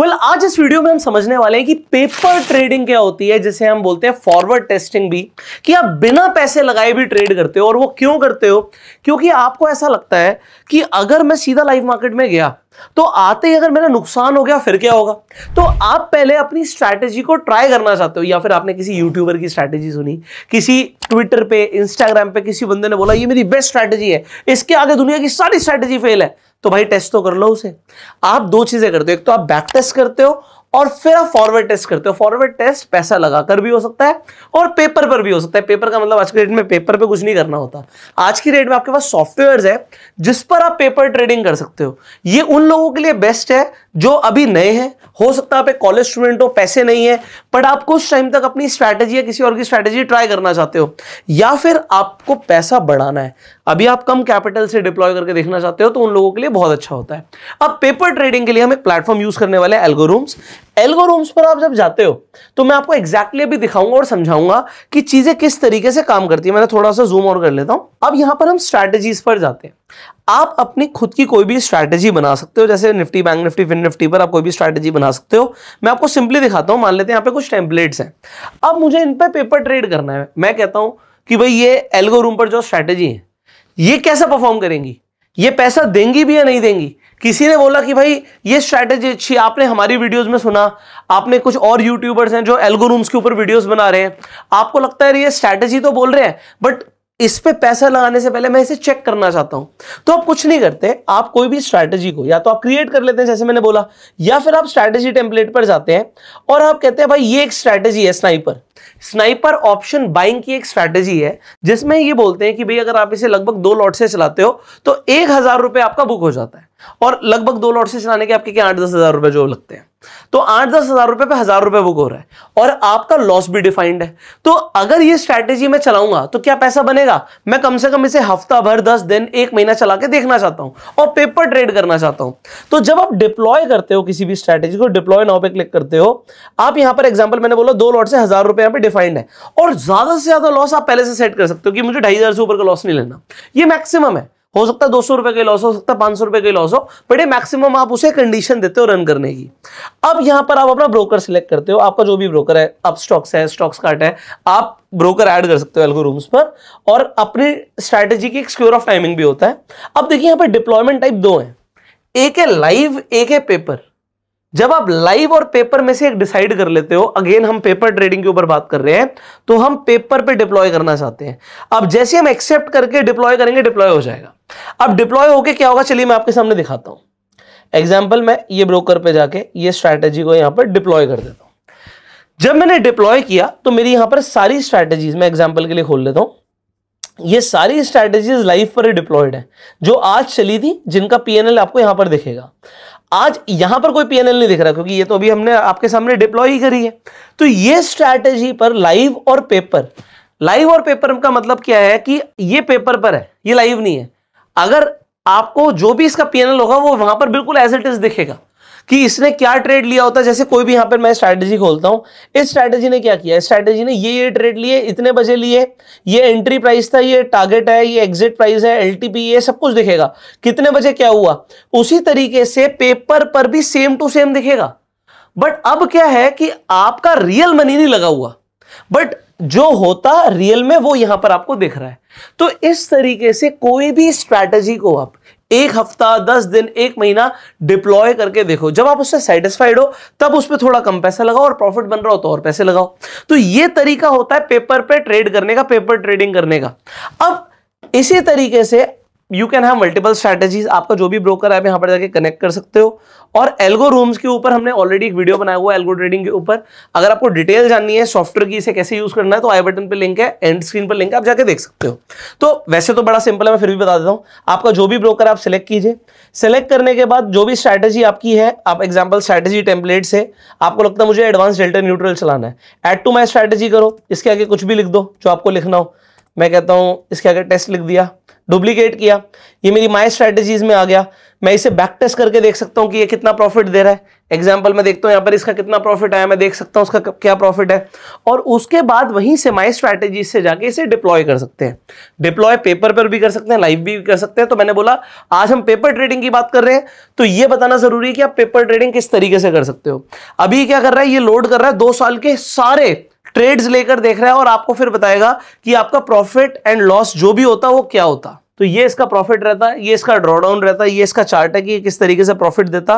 well well, आज इस video में हम समझने वाले हैं कि पेपर ट्रेडिंग क्या होती है जिसे हम बोलते हैं फॉरवर्ड टेस्टिंग भी कि आप बिना पैसे लगाए भी ट्रेड करते हो और वो क्यों करते हो क्योंकि आपको ऐसा लगता है कि अगर मैं सीधा लाइव मार्केट में गया तो आते ही अगर मेरा नुकसान हो गया फिर क्या होगा तो आप पहले अपनी स्ट्रैटेजी को ट्राई करना चाहते हो या फिर आपने किसी यूट्यूबर की स्ट्रैटेजी सुनी किसी ट्विटर पे इंस्टाग्राम पे किसी बंदे ने बोला ये मेरी बेस्ट स्ट्रैटेजी है इसके आगे दुनिया की सारी स्ट्रैटेजी फेल है तो भाई टेस्ट तो कर लो उसे आप दो चीजें करते हो एक तो आप बैक टेस्ट करते हो और फिर आप फॉरवर्ड टेस्ट करते हो फॉरवर्ड टेस्ट पैसा लगाकर भी हो सकता है और पेपर पर भी हो सकता है पेपर का मतलब आज के डेट में पेपर पे कुछ नहीं करना होता आज की डेट में आपके पास सॉफ्टवेयर है जिस पर आप पेपर ट्रेडिंग कर सकते हो ये उन लोगों के लिए बेस्ट है जो अभी नए हैं हो सकता है आप एक कॉलेज स्टूडेंट हो पैसे नहीं है बट आप कुछ टाइम तक अपनी स्ट्रैटेजी या किसी और की स्ट्रैटेजी ट्राई करना चाहते हो या फिर आपको पैसा बढ़ाना है अभी आप कम कैपिटल से डिप्लॉय करके देखना चाहते हो तो उन लोगों के लिए बहुत अच्छा होता है अब पेपर ट्रेडिंग के लिए हम एक प्लेटफॉर्म यूज करने वाले एल्गोरूम्स एल्गो पर आप जब जाते हो तो मैं आपको एग्जैक्टली exactly भी दिखाऊंगा और समझाऊंगा कि चीजें किस तरीके से काम करती है मैंने थोड़ा सा जूम और कर लेता हूं अब यहां पर हम स्ट्रैटेजीज पर जाते हैं आप अपनी खुद की कोई भी स्ट्रैटेजी बना सकते हो जैसे Nifty bank Nifty fin Nifty पर आप कोई भी स्ट्रैटेजी बना सकते हो मैं आपको सिंपली दिखाता हूं मान लेते हैं यहां पे कुछ टेम्पलेट्स हैं अब मुझे इन पर पेपर ट्रेड करना है मैं कहता हूं कि भाई ये एल्गो रूम पर जो स्ट्रैटेजी है ये कैसे परफॉर्म करेंगी ये पैसा देंगी भी या नहीं देंगी किसी ने बोला कि भाई ये स्ट्रैटेजी अच्छी आपने हमारी वीडियोस में सुना आपने कुछ और यूट्यूबर्स हैं जो एल्गोरूम्स के ऊपर वीडियोस बना रहे हैं आपको लगता है ये स्ट्रैटेजी तो बोल रहे हैं बट इस पे पैसा लगाने से पहले मैं इसे चेक करना चाहता हूं तो आप कुछ नहीं करते आप कोई भी स्ट्रैटेजी को या तो आप क्रिएट कर लेते हैं जैसे मैंने बोला या फिर आप स्ट्रैटेजी टेम्पलेट पर जाते हैं और आप कहते हैं भाई ये एक स्ट्रैटेजी है स्नाइपर स्नाइपर ऑप्शन बाइंग की एक स्ट्रैटेजी है जिसमें ये बोलते हैं कि भाई अगर आप इसे लगभग दो लॉट से चलाते हो तो एक हजार रुपए आपका बुक हो जाता है और लगभग दो लॉट से चलाने के आपके क्या आठ दस हजार रुपए जो लगते हैं तो आठ दस हजार रुपए पे हजार रुपए बुक हो रहा है और आपका लॉस भी डिफाइंड है तो अगर ये स्ट्रैटेजी मैं चलाऊंगा तो क्या पैसा बनेगा मैं कम से कम इसे हफ्ता भर दस दिन एक महीना चला के देखना चाहता हूं और पेपर ट्रेड करना चाहता हूं तो जब आप डिप्लॉय करते हो किसी भी स्ट्रैटेजी को डिप्लॉय नाउ पे क्लिक करते हो आप यहां पर एग्जाम्पल मैंने बोला दो लॉट से हजार रुपए यहाँ पे डिफाइंड है और ज्यादा से ज्यादा लॉस आप पहले से सेट कर सकते हो कि मुझे ढाई हजार से ऊपर का लॉस नहीं लेना ये मैक्सिमम है हो सकता है दो सौ रुपए का लॉस हो सकता है पांच सौ रुपए का लॉस हो बट ये मैक्सिमम आप उसे कंडीशन देते हो रन करने की अब यहां पर आप अपना ब्रोकर सिलेक्ट करते हो आपका जो भी ब्रोकर है आप स्टॉक्स है स्टॉक्स कार्ट है आप ब्रोकर ऐड कर सकते हो एल्गोरूम्स पर और अपनी स्ट्रैटेजी की एक स्क्योर ऑफ टाइमिंग भी होता है अब देखिए यहां पर डिप्लॉयमेंट टाइप दो है एक है लाइव एक है पेपर जब आप लाइव और पेपर में से एक डिसाइड कर लेते हो अगेन हम पेपर ट्रेडिंग के ऊपर बात कर रहे हैं तो हम पेपर पे डिप्लॉय करना चाहते हैं अब जैसे हम एक्सेप्ट करके डिप्लॉय करेंगे डिप्लॉय हो जाएगा अब डिप्लॉय होके क्या होगा चलिए मैं आपके सामने दिखाता हूं एग्जाम्पल मैं ये ब्रोकर पे जाके ये स्ट्रैटेजी को यहां पर डिप्लॉय कर देता हूं जब मैंने डिप्लॉय किया तो मेरी यहां पर सारी स्ट्रैटेजीज मैं एग्जाम्पल के लिए खोल लेता हूं ये सारी स्ट्रैटेजीज लाइफ पर डिप्लॉयड है जो आज चली थी जिनका पीएनएल आपको यहां पर दिखेगा आज यहां पर कोई पीएनएल नहीं दिख रहा क्योंकि ये तो अभी हमने आपके सामने डिप्लॉय ही करी है तो ये स्ट्रैटेजी पर लाइव और पेपर लाइव और पेपर का मतलब क्या है कि ये पेपर पर है ये लाइव नहीं है अगर आपको जो भी इसका पीएनएल होगा वो वहां पर बिल्कुल एज इट इज दिखेगा कि इसने क्या ट्रेड लिया होता जैसे कोई भी यहां पर मैं स्ट्रैटेजी खोलता हूं इस स्ट्रैटेजी ने क्या किया स्ट्रैटेजी ने ये ये ट्रेड लिए इतने बजे लिए ये एंट्री प्राइस था ये टारगेट है ये एग्जिट प्राइस है एल ये सब कुछ दिखेगा कितने बजे क्या हुआ उसी तरीके से पेपर पर भी सेम टू सेम दिखेगा बट अब क्या है कि आपका रियल मनी नहीं लगा हुआ बट जो होता रियल में वो यहां पर आपको दिख रहा है तो इस तरीके से कोई भी स्ट्रैटेजी को आप एक हफ्ता दस दिन एक महीना डिप्लॉय करके देखो जब आप उससे सेटिस्फाइड हो तब उस पर थोड़ा कम पैसा लगाओ और प्रॉफिट बन रहा हो तो और पैसे लगाओ तो ये तरीका होता है पेपर पे ट्रेड करने का पेपर ट्रेडिंग करने का अब इसी तरीके से you can have multiple strategies आपका जो भी ब्रोकर है आप यहाँ पर जाके कनेक्ट कर सकते हो और एल्गो रूम्स के ऊपर हमने ऑलरेडी एक वीडियो बनाया हुआ है एल्गो ट्रेडिंग के ऊपर अगर आपको डिटेल जाननी है सॉफ्टवेयर की इसे कैसे यूज करना है तो आई बटन पे लिंक है एंड स्क्रीन पर लिंक है आप जाके देख सकते हो तो वैसे तो बड़ा सिंपल है मैं फिर भी बता देता हूँ आपका जो भी ब्रोकर आप सिलेक्ट कीजिए सिलेक्ट करने के बाद जो भी स्ट्रैटेजी आपकी है आप एग्जाम्पल स्ट्रैटेजी टेम्पलेट से आपको लगता है मुझे एडवांस डेल्टा न्यूट्रल चलाना है एड टू माई स्ट्रैटेजी करो इसके आगे कुछ भी लिख दो जो आपको लिखना हो मैं कहता हूँ इसके आगे टेस्ट लिख दिया डुप्लीकेट किया ये मेरी माई स्ट्रेटेजीज में आ गया मैं इसे बैक टेस्ट करके देख सकता हूं कि ये कितना प्रॉफिट दे रहा है एग्जाम्पल मैं देखता हूँ यहाँ पर इसका कितना प्रॉफिट आया मैं देख सकता हूँ उसका क्या प्रॉफिट है और उसके बाद वहीं से माई स्ट्रैटेजी से जाके इसे डिप्लॉय कर सकते हैं डिप्लॉय पेपर पर भी कर सकते हैं लाइव भी कर सकते हैं तो मैंने बोला आज हम पेपर ट्रेडिंग की बात कर रहे हैं तो ये बताना जरूरी है कि आप पेपर ट्रेडिंग किस तरीके से कर सकते हो अभी क्या कर रहा है ये लोड कर रहा है दो साल के सारे ट्रेड्स लेकर देख रहा है और आपको फिर बताएगा कि आपका प्रॉफिट एंड लॉस जो भी होता वो क्या होता तो ये इसका प्रॉफिट रहता है ये इसका ड्रॉडाउन रहता है ये इसका चार्ट है कि किस तरीके से प्रॉफिट देता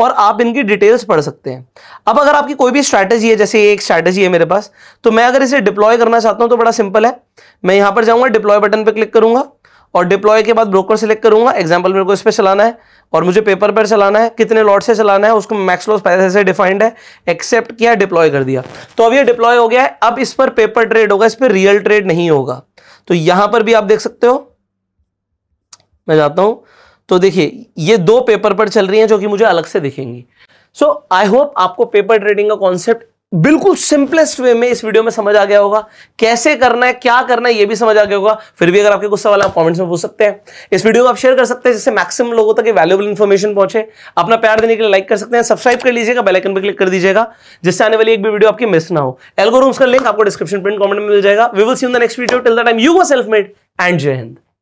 और आप इनकी डिटेल्स पढ़ सकते हैं अब अगर आपकी कोई भी स्ट्रैटेजी है जैसे ये एक स्ट्रैटेजी है मेरे पास तो मैं अगर इसे डिप्लॉय करना चाहता हूँ तो बड़ा सिंपल है मैं यहाँ पर जाऊँगा डिप्लॉय बटन पर क्लिक करूँगा और डिप्लॉय के बाद ब्रोकर सेलेक्ट करूंगा एग्जाम्पल मेरे को इस पर चलाना है और मुझे पेपर पर चलाना है कितने लॉट से चलाना है उसको मैक्स लॉस पैसे से डिफाइंड है एक्सेप्ट किया डिप्लॉय कर दिया तो अब ये डिप्लॉय हो गया है अब इस पर पेपर ट्रेड होगा इस पर रियल ट्रेड नहीं होगा तो यहां पर भी आप देख सकते हो मैं जाता हूँ तो देखिए ये दो पेपर पर चल रही हैं जो कि मुझे अलग से दिखेंगी सो आई होप आपको पेपर ट्रेडिंग का कॉन्सेप्ट बिल्कुल सिंपलेस्ट वे में इस वीडियो में समझ आ गया होगा कैसे करना है क्या करना है ये भी समझ आ गया होगा फिर भी अगर आपके कुछ सवाल आप कमेंट्स में पूछ सकते हैं इस वीडियो को आप शेयर कर सकते हैं जिससे मैक्सिमम लोगों तक ये वैल्यूबल इन्फॉर्मेशन पहुंचे अपना प्यार देने के लिए लाइक कर सकते हैं सब्सक्राइब कर लीजिएगा बेलाइकन पर क्लिक कर दीजिएगा जिससे आने वाली एक भी वीडियो आपकी मिस ना हो एल्गोरूम्स का लिंक आपको डिस्क्रिप्शन प्रिंट कॉमेंट में मिल जाएगा we will see in the next video till the time you self made and Jai Hind